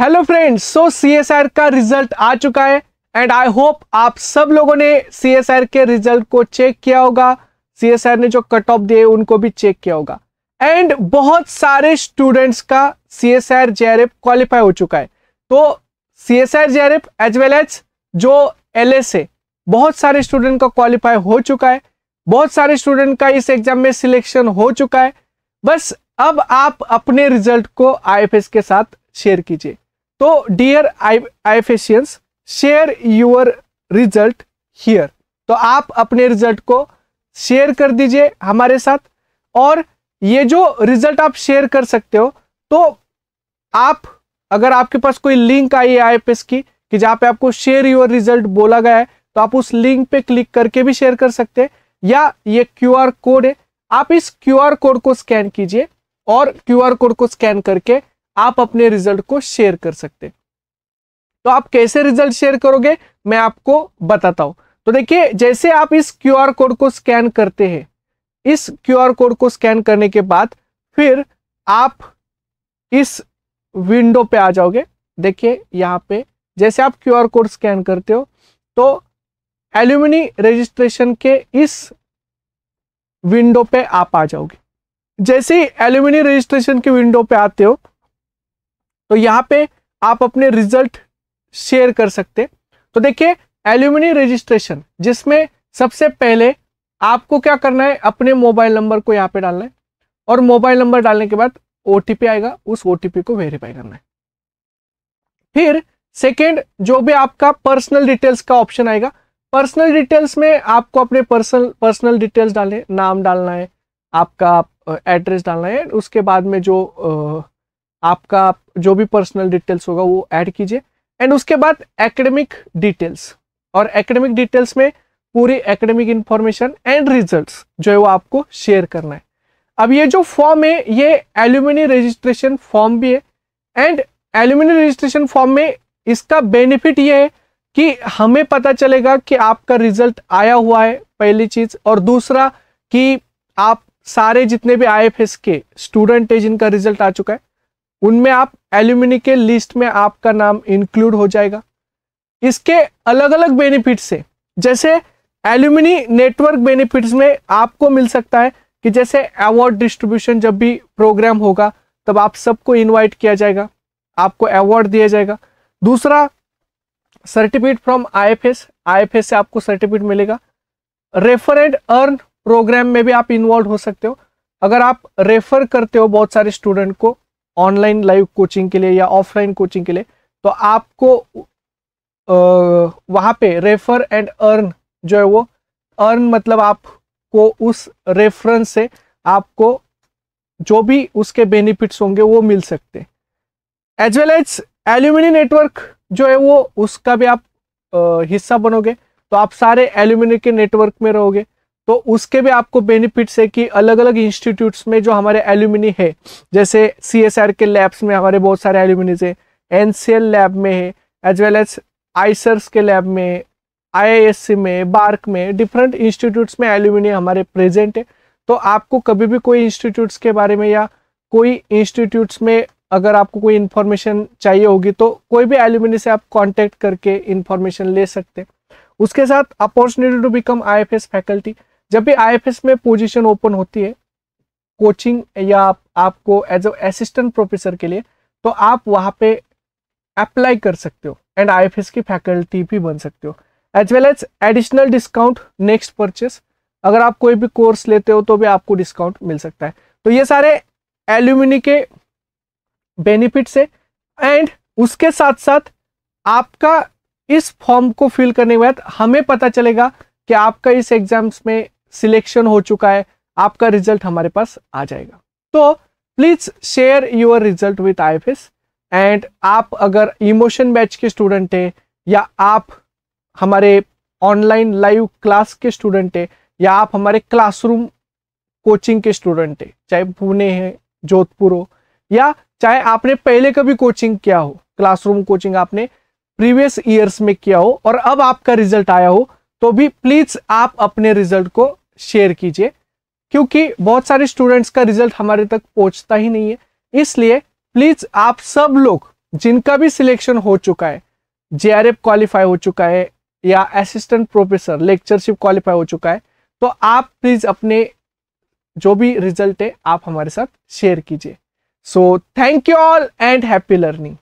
hello friends so CSR का result आ चुका है एंड आई होप आप सब लोगों ने सीएसआर के रिजल्ट को चेक किया होगा सीएसआर ने जो कट ऑफ दिए उनको भी चेक किया होगा एंड बहुत सारे स्टूडेंट्स का सी एस आर क्वालिफाई हो चुका है तो C S R as well as जो एल एस है बहुत सारे स्टूडेंट का क्वालिफाई हो चुका है बहुत सारे स्टूडेंट का इस एग्जाम में सिलेक्शन हो चुका है बस अब आप अपने रिजल्ट को आई के साथ शेयर कीजिए तो dear IFASians share your result here तो आप अपने रिजल्ट को शेयर कर दीजिए हमारे साथ और ये जो रिजल्ट आप शेयर कर सकते हो तो आप अगर आपके पास कोई लिंक आई है आई की कि जहाँ पे आपको शेयर योर रिजल्ट बोला गया है तो आप उस लिंक पे क्लिक करके भी शेयर कर सकते हैं या ये क्यू कोड है आप इस क्यू कोड को स्कैन कीजिए और क्यू कोड को स्कैन करके आप अपने रिजल्ट को शेयर कर सकते तो आप कैसे रिजल्ट शेयर करोगे मैं आपको बताता हूं तो देखिए जैसे आप इस क्यूआर कोड को स्कैन करते हैं इस क्यूआर कोड को स्कैन करने के बाद फिर आप इस विंडो पे आ जाओगे देखिए यहां पे जैसे आप क्यूआर कोड स्कैन करते हो तो एल्यूमिनी रजिस्ट्रेशन के इस विंडो पे आप आ जाओगे जैसे ही एल्यूमिनी रजिस्ट्रेशन के विंडो पे आते हो तो यहाँ पे आप अपने रिजल्ट शेयर कर सकते तो देखिए एल्यूमिनी रजिस्ट्रेशन जिसमें सबसे पहले आपको क्या करना है अपने मोबाइल नंबर को यहाँ पे डालना है और मोबाइल नंबर डालने के बाद ओ आएगा उस ओ को वेरीफाई करना है फिर सेकेंड जो भी आपका पर्सनल डिटेल्स का ऑप्शन आएगा पर्सनल डिटेल्स में आपको अपने पर्सनल पर्सनल डिटेल्स डालने नाम डालना है आपका एड्रेस डालना है उसके बाद में जो आपका जो भी पर्सनल डिटेल्स होगा वो ऐड कीजिए एंड उसके बाद एकेडमिक डिटेल्स और एकेडमिक डिटेल्स में पूरी एकेडमिक इंफॉर्मेशन एंड रिजल्ट्स जो है वो आपको शेयर करना है अब ये जो फॉर्म है ये एल्यूमिनी रजिस्ट्रेशन फॉर्म भी है एंड एल्यूमिनी रजिस्ट्रेशन फॉर्म में इसका बेनिफिट ये है कि हमें पता चलेगा कि आपका रिजल्ट आया हुआ है पहली चीज़ और दूसरा कि आप सारे जितने भी आई के स्टूडेंट है जिनका रिजल्ट आ चुका है उनमें आप एल्यूमिनी के लिस्ट में आपका नाम इंक्लूड हो जाएगा इसके अलग अलग बेनिफिट्स से जैसे एल्यूमिनी नेटवर्क बेनिफिट्स में आपको मिल सकता है कि जैसे अवार्ड डिस्ट्रीब्यूशन जब भी प्रोग्राम होगा तब आप सबको इन्वाइट किया जाएगा आपको अवार्ड दिया जाएगा दूसरा सर्टिफिकेट फ्रॉम आईएफएस आईएफएस से आपको सर्टिफिकेट मिलेगा रेफर एंड अर्न प्रोग्राम में भी आप इन्वॉल्व हो सकते हो अगर आप रेफर करते हो बहुत सारे स्टूडेंट को ऑनलाइन लाइव कोचिंग के लिए या ऑफलाइन कोचिंग के लिए तो आपको वहाँ पे रेफर एंड अर्न जो है वो अर्न मतलब आपको उस रेफरेंस से आपको जो भी उसके बेनिफिट्स होंगे वो मिल सकते हैं as well as alumni network जो है वो उसका भी आप हिस्सा बनोगे तो आप सारे एल्यूमिनी के नेटवर्क में रहोगे तो उसके भी आपको बेनिफिट्स है कि अलग अलग इंस्टीट्यूट्स में जो हमारे एल्यूमिनी है जैसे सी के लैब्स में हमारे बहुत सारे एल्यूमिनीज है एन लैब में है एज वेल एज आइसर्स के लैब में आई में बार्क में डिफरेंट इंस्टीट्यूट्स में एल्यूमिनी हमारे प्रेजेंट है तो आपको कभी भी कोई इंस्टीट्यूट्स के बारे में या कोई इंस्टीट्यूट्स में अगर आपको कोई इन्फॉर्मेशन चाहिए होगी तो कोई भी एल्यूमिनी से आप कॉन्टेक्ट करके इन्फॉर्मेशन ले सकते हैं उसके साथ opportunity to become I F S faculty जब भी आई में पोजीशन ओपन होती है कोचिंग या आप, आपको एज अ असिस्टेंट प्रोफेसर के लिए तो आप वहाँ पे अप्लाई कर सकते हो एंड आई की फैकल्टी भी बन सकते हो as well as additional discount next purchase अगर आप कोई भी कोर्स लेते हो तो भी आपको डिस्काउंट मिल सकता है तो ये सारे एल्यूमिनी के बेनिफिट्स है एंड उसके साथ साथ आपका इस फॉर्म को फिल करने के बाद हमें पता चलेगा कि आपका इस एग्जाम्स में सिलेक्शन हो चुका है आपका रिजल्ट हमारे पास आ जाएगा तो please share your result with आई एंड आप अगर इमोशन बैच के स्टूडेंट हैं या आप हमारे ऑनलाइन लाइव क्लास के स्टूडेंट हैं या आप हमारे क्लासरूम कोचिंग के स्टूडेंट हैं चाहे पुणे हैं जोधपुर हो या चाहे आपने पहले कभी कोचिंग किया हो क्लासरूम कोचिंग आपने प्रीवियस ईयर्स में किया हो और अब आपका रिजल्ट आया हो तो भी प्लीज आप अपने रिजल्ट को शेयर कीजिए क्योंकि बहुत सारे स्टूडेंट्स का रिजल्ट हमारे तक पहुंचता ही नहीं है इसलिए प्लीज आप सब लोग जिनका भी सिलेक्शन हो चुका है जे क्वालिफाई हो चुका है या असिस्टेंट प्रोफेसर लेक्चरशिप क्वालिफाई हो चुका है तो आप प्लीज अपने जो भी रिजल्ट है आप हमारे साथ शेयर कीजिए so thank you all and happy learning